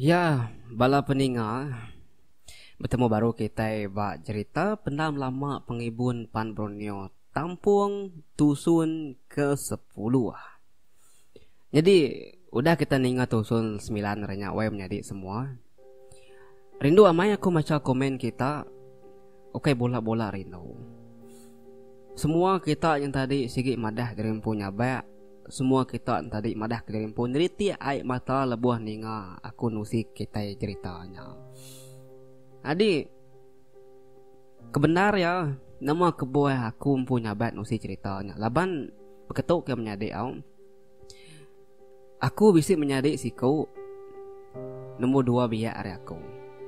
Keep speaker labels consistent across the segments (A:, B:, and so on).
A: Ya, bala peninga bertemu baru kita bak cerita pendam lama pengibun Pan Borneo Tampung Tusun ke-10. Jadi, udah kita ninga Tusun 9 renya we menjadi semua. Rindu amai aku maca komen kita. Oke, okay, bola-bola rindu. Semua kita yang tadi sigi madah dari punya baik semua kita tadi madah ke dalam pun riti air mata lebuah ninga aku nusi kita ceritanya adi kebenar ya nama kebuah aku pun nyabat nusi ceritanya laban berketuk ke menyadi aku aku bisa menyadi siku Nemu dua biar area aku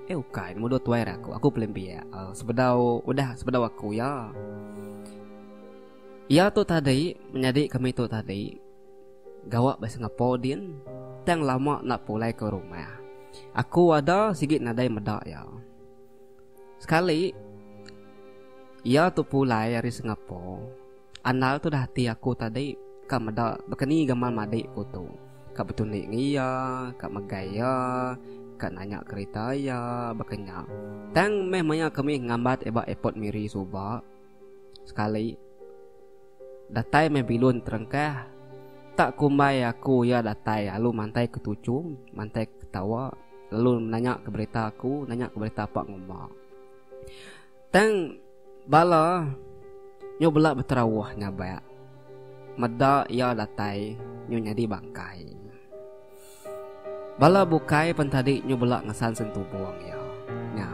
A: eh bukan Nemu dua tua area aku aku belum biar uh, ah, sebedau udah sebedau aku ya Ya tu tadi menyadik kami tu tadi gawak bahasa Singapura din tang lama nak pulai ke rumah aku ada sikit nadai medak ya sekali ia tu pulai dari Singapura anal tu dah hati aku tadi ka medak bekeni gamal madik ku tu ka betuni ngia ka megaya ka nanya kereta ya bekenya tang meh maya kami ngambat eba airport miri suba sekali datai meh bilun terengkah tak kumai aku ya datai Lalu mantai ketucu Mantai ketawa Lalu menanya ke berita aku Nanya ke berita apa ngoma Tang Bala Nyo belak berterawah nyabak Meda ya datai Nyo nyadi bangkai Bala bukai pentadi nyo belak ngesan sentuh buang ya Nya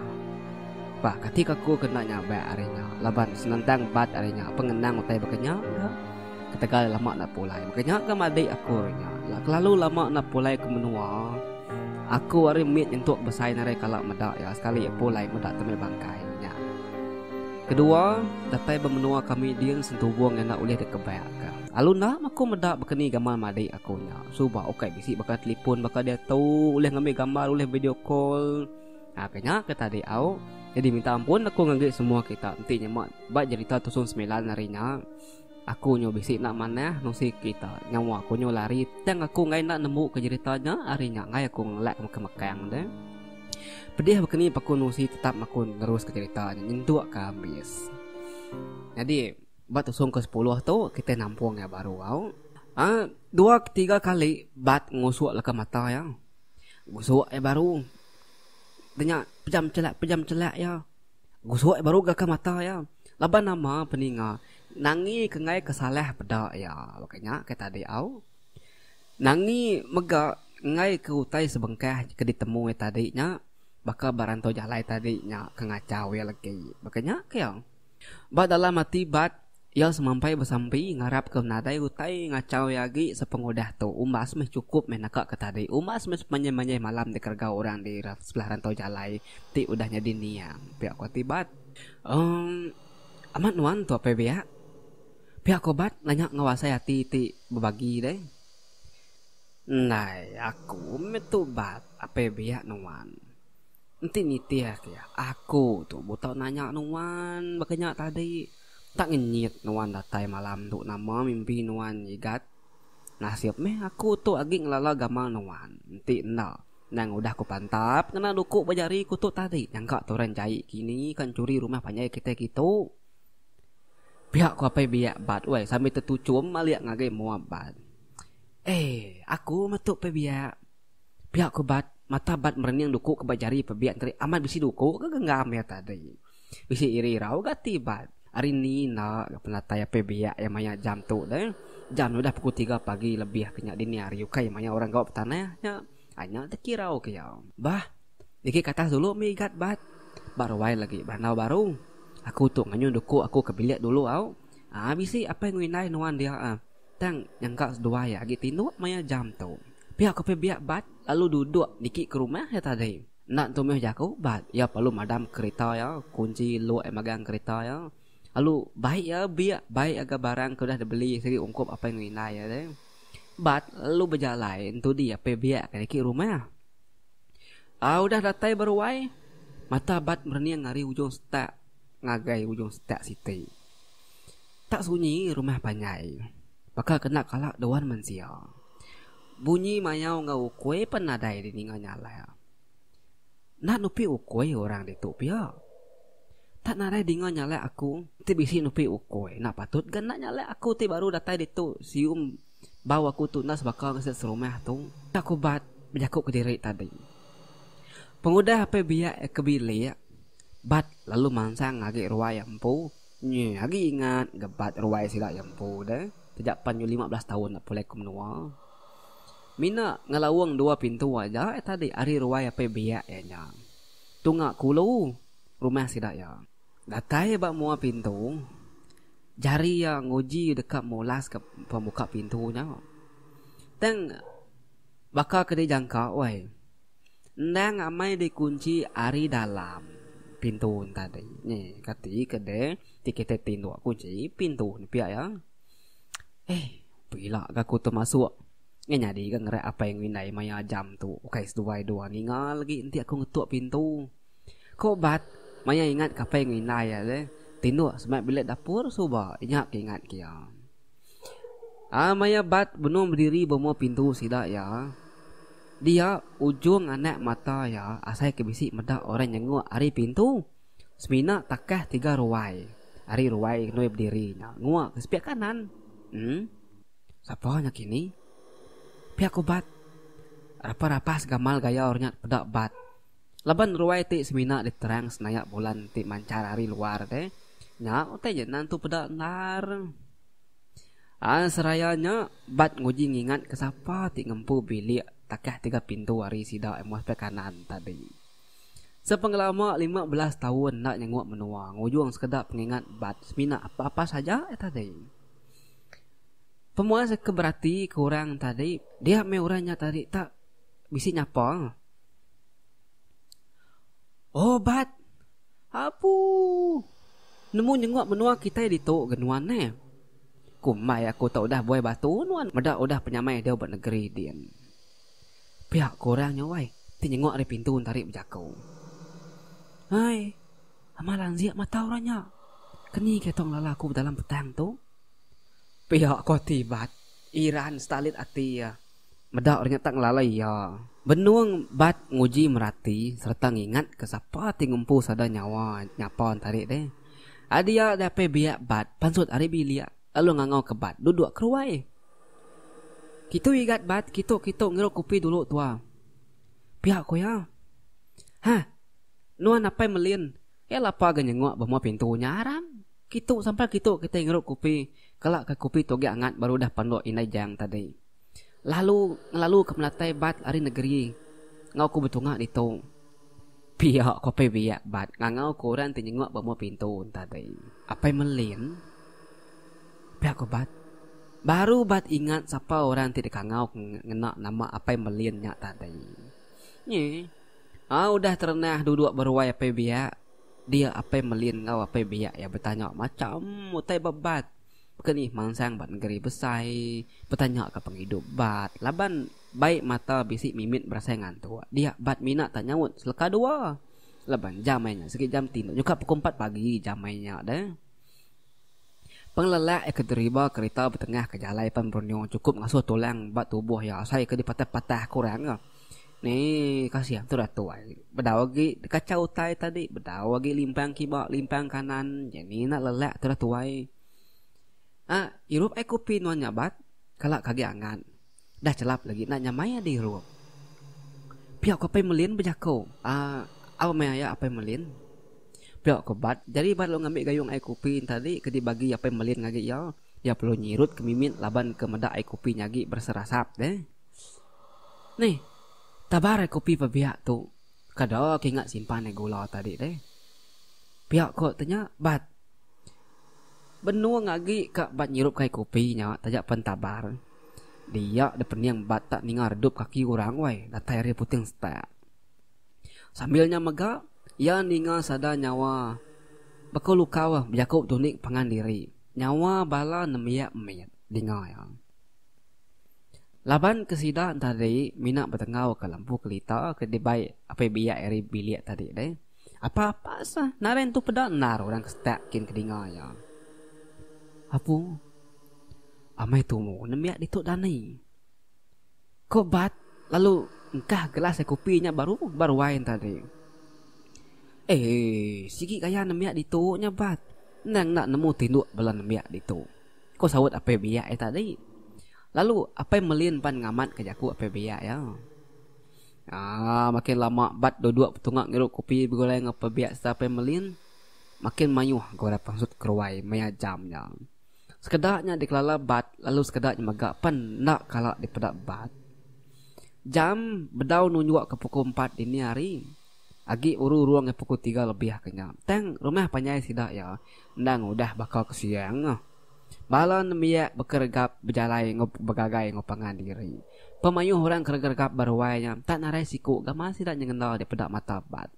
A: Pak, ketika aku kena nyabak arinya Laban senantang bat arinya Pengenang utai bekenya Enggak ya katagal lama nak pulai, makanya ka maday ako rin ya kalalo lama nak pulai ke menua aku wari mit untuk besai narai kalak medak. ya sekali ya pulai medak temai bangkai ya kedua datai bermenua kami dieng buang yang nak ulih dekebayak ka Alu na aku medak bekeni gamal madai aku nya. Suba okey bisi bakal telefon bakal dia tahu oleh ngambil gambar oleh video call. Akhirnya kata dia au. Jadi minta ampun aku ngagi semua kita nanti mak ba cerita tusun sembilan nya. Aku nyo bisi nak mana nusi kita nyawa aku nyo lari tang aku ngai nak nemu ke ceritanya hari nya ngai aku ngelak ke makan makan de. Pedih bekeni pakun nusi tetap aku terus ke ceritanya nyentuk ke habis. Jadi bat usung ke 10 tu kita nampung ya baru au. Ha, dua ketiga kali bat ngusuk lek mata ya. Ngusuk ya baru. Tanya pejam celak pejam celak ya. Ngusuk ya baru ke mata ya. Laban nama peninga nangi kengai kesalah peda ya makanya kita tadi au nangi mega ngai ke utai sebengkah ke ditemu tadi nya baka baranto jalai tadi nya kengacau ya lagi makanya ke ba dalam mati bat ia semampai bersampi ngarap ke nadai utai ngacau lagi ya sepengudah tu umas meh cukup meh nakak ke tadi umas meh semanye malam di kerga orang di sebelah rantau jalai ti udahnya dini ya pihak kuatibat um, aman wan tu apa ya? pihak obat nanya ngawasa ya ti berbagi deh Nai aku metu bat apa biaya nuan nanti niti ya kaya aku tu butuh nanya nuan makanya tadi tak nyit nuan datai malam tu nama mimpi nuan igat nasib meh aku tu agi ngelala gama nuan nanti nol Nang udah aku pantap kena duku bajari kutuk tadi yang kau tu rencai kini kan curi rumah panjai kita kita gitu. Pihak ku apa biak bat weh sampai tertucu maliak ngagai mo bat. Eh, aku matuk pe biak. Pihak ku bat mata bat merenyang duku ke bajari pe biak tadi amat bisi duku ke genggam ya tadi. Bisi iri rau gati bat. Hari ni nak ke penataya pe biak yang maya jam tu deh. Jam udah pukul tiga pagi lebih kenyak dini hari ukai yang maya orang gawa petanya. Eh? Hanya tak kira ke ya. Bah, dikit kata dulu mi gat bat. Baru wai lagi, baru baru aku tu nganyo duku aku ke bilik dulu au ah habis si apa yang nginai nuan dia ah tang yang kak dua ya agi tindu maya jam tu pihak kopi biak bat lalu duduk dikit ke rumah ya tadi nak tu meh jaku bat ya perlu madam kereta ya kunci luar emagang kereta ya lalu baik ya biak baik agak barang kau dah beli segi ungkup apa yang nginai ya tadi bat lalu berjalan tu dia pe biak ke dikit rumah ah udah datai berwai mata bat merni ngari ujung stak ngagai ujung setak siti. Tak sunyi rumah banyai. Bakal kena kalak doan manusia. Bunyi mayau ngau kue penadai di ninga nyala. Nak nupi ukui orang di tu pia. Tak narai di nyala aku. Ti bisi nupi ukui. Nak patut kan nak nyala aku ti baru datai di tu. Sium bawa aku tunas bakal ngeset serumah tu. Aku bat menyakuk ke diri tadi. Pengudah apa biak kebili bat lalu mansang agi ruai empu ni agi ingat gebat ruai sila empu deh sejak panju belas tahun nak boleh kumnua mina ngelawang dua pintu aja eh, tadi ari ruai apa biak ya nya tunga kulu rumah sila ya datai bak mua pintu jari yang ngoji dekat molas ke pembuka pintunya teng bakal kedai jangka wei Nang amai dikunci ari dalam pintu tadi ni kati kede tiket tetin dua kunci pintu ni pia ya eh bila gak aku tu masuk ni di kan ngerak apa yang winai maya jam tu Okay, dua dua ni lagi nanti aku ngetuk pintu Kok bat Maya ingat apa yang winai ya le Tindu semak bilik dapur suba Ingat ke ingat ke ya Ah, maya bat benung berdiri bermua pintu sida ya dia ujung anak mata ya asai kebisi meda orang yang ngua ari pintu semina takah tiga ruai ari ruai nuib diri nya ngua ke sepiak kanan hmm siapa nya kini pihak obat rapa rapa segamal gaya ornya pedak bat laban ruai ti semina diterang senayak bulan ti mancar ari luar de nya utai je nantu pedak nar Ah, serayanya bat nguji ingat ke siapa ti ngempu bilik takah tiga pintu wari sida MOSFET kanan tadi. Sepenglama 15 tahun nak nyengok menua, ngujuang sekedar pengingat bat semina apa-apa saja eh, tadi. Pemuan keberarti kurang tadi, dia meurangnya tadi tak bisi nyapa. Oh bat, apu, nemu nyengok menua kita di tok genuan ne. Kumai aku tak udah buai batu nuan, meda udah penyamai dia buat negeri dia pihak korangnya wai tengok dari pintu tarik berjaku hai amalan ziak mata orangnya kini ketong lalaku dalam petang tu pihak kau tibat iran stalit ati ya meda orang tak lalai ya benuang bat nguji merati serta ingat ke siapa tingumpu sada nyawa nyapa tarik deh Adia dapat biak bat pansut hari bilia lalu ngangau ke bat duduk keruai kita ingat bat kita kita ngiro kopi dulu tua. Pihak kau ya. Ha. Nuan apa melin? Ya lapa ganya ngok bama pintu nyaram. Kita sampai kita kita ngiro kopi. Kelak ke kopi toge angat baru dah pandu inai jang tadi. Lalu lalu ke melatai bat hari negeri. Ngau ku betunga di tu. Pihak ko pe bat ngau kau ran tinyengok bama pintu tadi. Apa melin? Pihak kau bat. Baru bat ingat siapa orang tidak kangau ngenak nama apa yang meliannya tadi. Ni. Ah sudah ternah duduk berwaya apa bia. Dia apa yang melian ngau apa bia ya bertanya macam mutai babat. Kini mangsang bat negeri besar bertanya ke penghidup bat laban baik mata bisik mimit berasa ngantuk dia bat minat tanya wut selka dua laban jamainya sekitar jam tiga juga pukul empat pagi jamainya deh Penglelak yang eh, keterima kereta bertengah ke jalan pun cukup ngasuh tulang buat tubuh yang saya ke dipatah-patah kurang ke. Ni kasihan tu dah tua. Bedau lagi kacau tai tadi. Bedau lagi limpang kibak, limpang kanan. Jadi nak lelak tu dah tua. Ah, irup aku pinuan nyabat. Kalau kaki angan. Dah celap lagi. Nak nyamai di irup. Pihak kau pengen melin berjakau. Ah, apa maya apa yang melin? Ah, pihak kebat jadi baru lo ngambil gayung air kopi tadi kedi bagi apa yang melin ngagi ya ya perlu nyirut ke mimin laban ke medak air kopi nyagi berserasap deh nih tabar air kopi pebiak tu kada kengat simpan air gula tadi deh pihak kok tanya bat benua ngagi kak bat nyirup kai kopi nyawa tajak pentabar dia depan yang bat tak ninga redup kaki orang way datai air puting setak sambilnya megak ia ninga sada nyawa bakau luka wa Yakub tunik pangan diri nyawa bala nemia miat dinga ya laban kesida tadi minak bertengau ke lampu kelita ke debai apa biya eri bilik tadi de apa apa sa naren tu pedang, nar orang kestak kin kedinga ya apu amai tu mu nemia ditok dani kobat lalu engkah gelas kopinya baru baru wine tadi Eh, sikit kaya nemiak di tu nya bat. Nang nak nemu tinduk, bela nemiak di tu. Ko sawat ape biak eta eh, deui. Lalu apa melin pan ngamat kajaku apa biaya ya? Ah, makin lama bat do dua petungak ngiru kopi begolai ngapa biak siapa yang Makin mayuh gua dapat maksud keruai maya jamnya. Sekedaknya dikelala bat, lalu sekedaknya magak pan nak kalah di pedak bat. Jam bedau nunjuk ke pukul empat dini hari. Agi uru ruang pukul tiga lebih akhirnya. Ah Teng rumah sih dah ya. Nang udah bakal kesiang. Ah. Balon mia bergerak berjalan ngop begagai ngopangan diri. Pemayu orang bergerak berwayang tak narai siku gamal tidak nyengendal di pedak mata bat.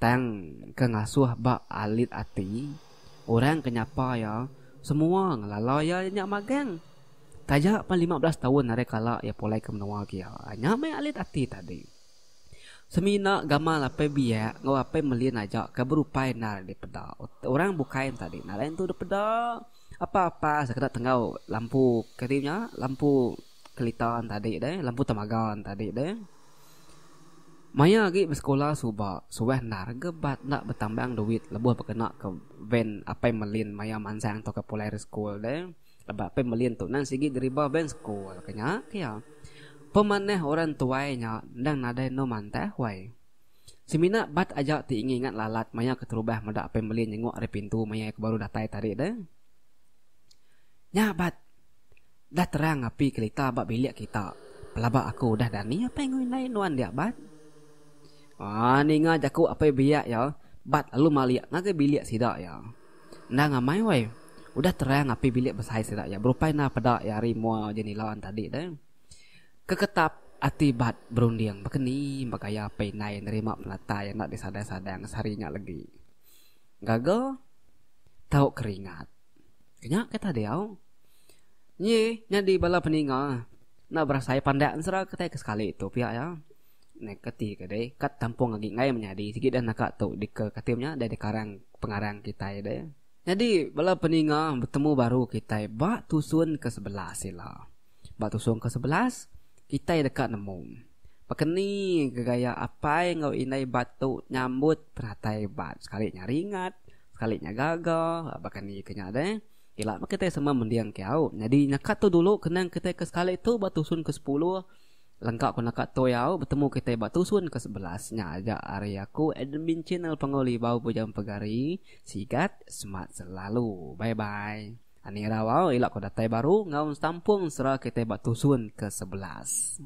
A: Teng kengasuh bak alit ati. Orang kenyapa ya. Semua ngelalau ya, ya nyak magang. Tajak pan belas tahun narai kala ya polai ke menua Nyamai alit ati tadi. Semina gamal apa biya ngau apa melin aja ke berupai nar di peda. Orang bukain tadi nar itu di peda. Apa apa sekedar tengau lampu kerimnya lampu kelitan tadi deh lampu temagan tadi deh. Maya lagi bersekolah suba suweh nar gebat nak bertambang duit lebih berkena ke van apa melin Maya mansang atau ke polar school deh. Lebih apa melin tu nanti gigi deriba bawah van school kenyak kenyak pemaneh orang tuainya dan nadai no mantah way. Semina bat aja ti ingat lalat maya keterubah mada apa yang beli nyengok ada pintu maya yang baru datai tadi dah. Nyabat dah terang api kelita bak bilik kita. Pelaba aku dah dan ni apa yang ngui nai nuan dia bat. Ah ni ngah jaku apa biak ya. Bat lalu maliak ngah ke bilik sidak ya. Nda ngamai wai. Udah terang api bilik besar sidak ya. Berupai na pada ya rimau jenilawan tadi dah keketap atibat berunding bekeni bagaya penai nerima pelata yang nak disadang yang sarinya lagi gagal tahu keringat kenyak kata dia nyi di bala peninga nak berasa pandai ansra kata sekali itu pihak ya nek keti kade kat tampung lagi ngai menyadi sikit dan nak tahu di ke katimnya dari karang pengarang kita ya jadi bala peninga bertemu baru kita ba tusun ke sebelah sila ba tusun ke sebelah kita itai dekat nemu. ni gaya apa yang kau inai batu nyambut perhatai bat sekali nyaringat sekali nyagagal bahkan ini kenyak deh. Kila mak kita semua mendiang kau. Jadi nak tu dulu kenang kita ke sekali itu batu sun ke sepuluh lengkap aku nak tu ya bertemu kita batu sun ke sebelas. aja area aku admin channel pengoli bau pujang pegari sigat smart selalu bye bye. Ani rawau ilak ko datai baru ngau stampung sera kita batu sun ke sebelas.